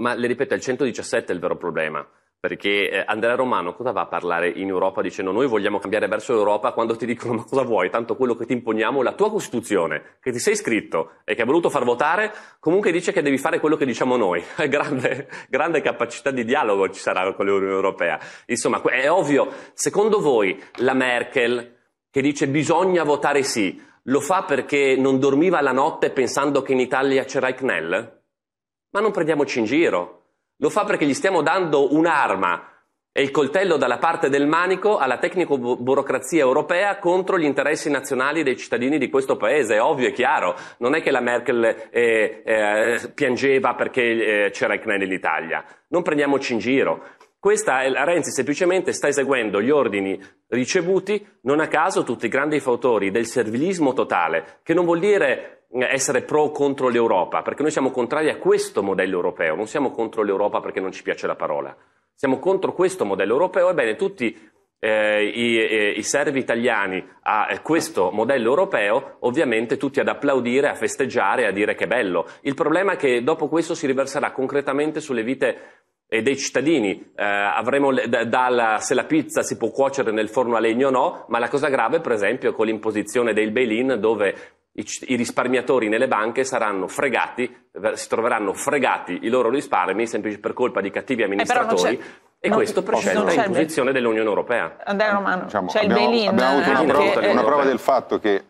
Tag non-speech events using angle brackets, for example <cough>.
Ma le ripeto, il 117 è il vero problema. Perché eh, Andrea Romano cosa va a parlare in Europa dicendo noi vogliamo cambiare verso l'Europa quando ti dicono ma cosa vuoi? Tanto quello che ti imponiamo è la tua Costituzione, che ti sei iscritto e che hai voluto far votare, comunque dice che devi fare quello che diciamo noi. <laughs> grande, grande capacità di dialogo ci sarà con l'Unione Europea. Insomma, è ovvio, secondo voi la Merkel che dice bisogna votare sì, lo fa perché non dormiva la notte pensando che in Italia c'era il CNEL? Ma non prendiamoci in giro. Lo fa perché gli stiamo dando un'arma e il coltello dalla parte del manico alla tecnico-burocrazia europea contro gli interessi nazionali dei cittadini di questo paese, è ovvio e chiaro. Non è che la Merkel eh, eh, piangeva perché eh, c'era il CNEL in Italia. Non prendiamoci in giro. Questa è, Renzi semplicemente sta eseguendo gli ordini ricevuti, non a caso tutti i grandi fautori del servilismo totale, che non vuol dire essere pro o contro l'Europa, perché noi siamo contrari a questo modello europeo, non siamo contro l'Europa perché non ci piace la parola, siamo contro questo modello europeo, ebbene tutti eh, i, eh, i, servi italiani a questo modello europeo, ovviamente tutti ad applaudire, a festeggiare, a dire che è bello. Il problema è che dopo questo si riverserà concretamente sulle vite e eh, dei cittadini. Eh, avremo da, dalla, se la pizza si può cuocere nel forno a legno o no, ma la cosa grave, per esempio, è con l'imposizione del bail-in, dove i, i risparmiatori nelle banche saranno fregati, si troveranno fregati i loro risparmi semplici per colpa di cattivi eh, amministratori. Eh e no, questo per scelta e imposizione dell'Unione Europea. Andrea Romano, diciamo, c'è abbiamo, il Belin. Abbiamo avuto eh, una eh. prova, una prova del fatto che